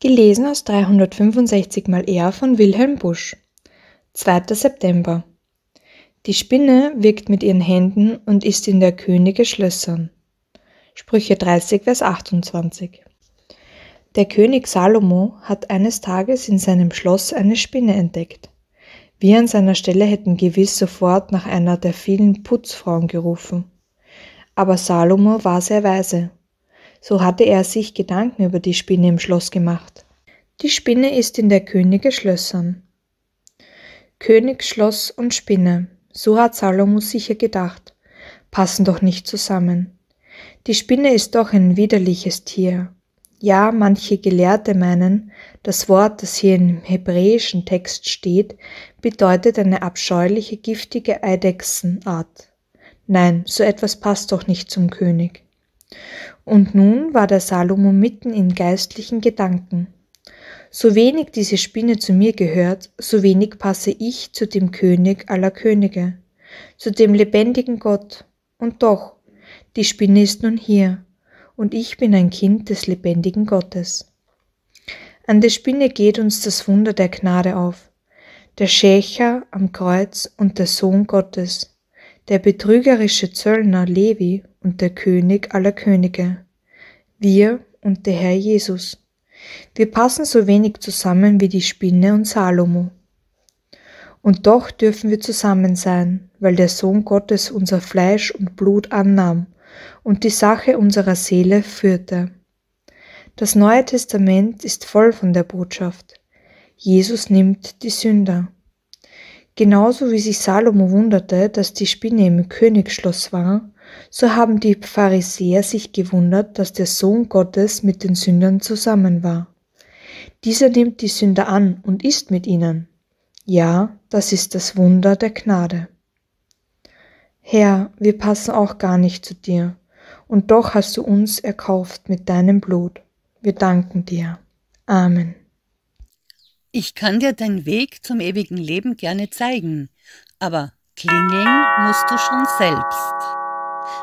Gelesen aus 365 mal R von Wilhelm Busch. 2. September. Die Spinne wirkt mit ihren Händen und ist in der Könige Schlössern. Sprüche 30, Vers 28. Der König Salomo hat eines Tages in seinem Schloss eine Spinne entdeckt. Wir an seiner Stelle hätten gewiss sofort nach einer der vielen Putzfrauen gerufen. Aber Salomo war sehr weise so hatte er sich Gedanken über die Spinne im Schloss gemacht. Die Spinne ist in der Könige Schlössern. König, Schloss und Spinne, so hat Salomo sicher gedacht, passen doch nicht zusammen. Die Spinne ist doch ein widerliches Tier. Ja, manche Gelehrte meinen, das Wort, das hier im hebräischen Text steht, bedeutet eine abscheuliche, giftige Eidechsenart. Nein, so etwas passt doch nicht zum König. Und nun war der Salomo mitten in geistlichen Gedanken. So wenig diese Spinne zu mir gehört, so wenig passe ich zu dem König aller Könige, zu dem lebendigen Gott. Und doch, die Spinne ist nun hier, und ich bin ein Kind des lebendigen Gottes. An der Spinne geht uns das Wunder der Gnade auf. Der Schächer am Kreuz und der Sohn Gottes, der betrügerische Zöllner Levi und der König aller Könige. Wir und der Herr Jesus. Wir passen so wenig zusammen wie die Spinne und Salomo. Und doch dürfen wir zusammen sein, weil der Sohn Gottes unser Fleisch und Blut annahm und die Sache unserer Seele führte. Das Neue Testament ist voll von der Botschaft. Jesus nimmt die Sünder. Genauso wie sich Salomo wunderte, dass die Spinne im Königsschloss war, so haben die Pharisäer sich gewundert, dass der Sohn Gottes mit den Sündern zusammen war. Dieser nimmt die Sünder an und ist mit ihnen. Ja, das ist das Wunder der Gnade. Herr, wir passen auch gar nicht zu dir, und doch hast du uns erkauft mit deinem Blut. Wir danken dir. Amen. Ich kann dir deinen Weg zum ewigen Leben gerne zeigen, aber klingeln musst du schon selbst.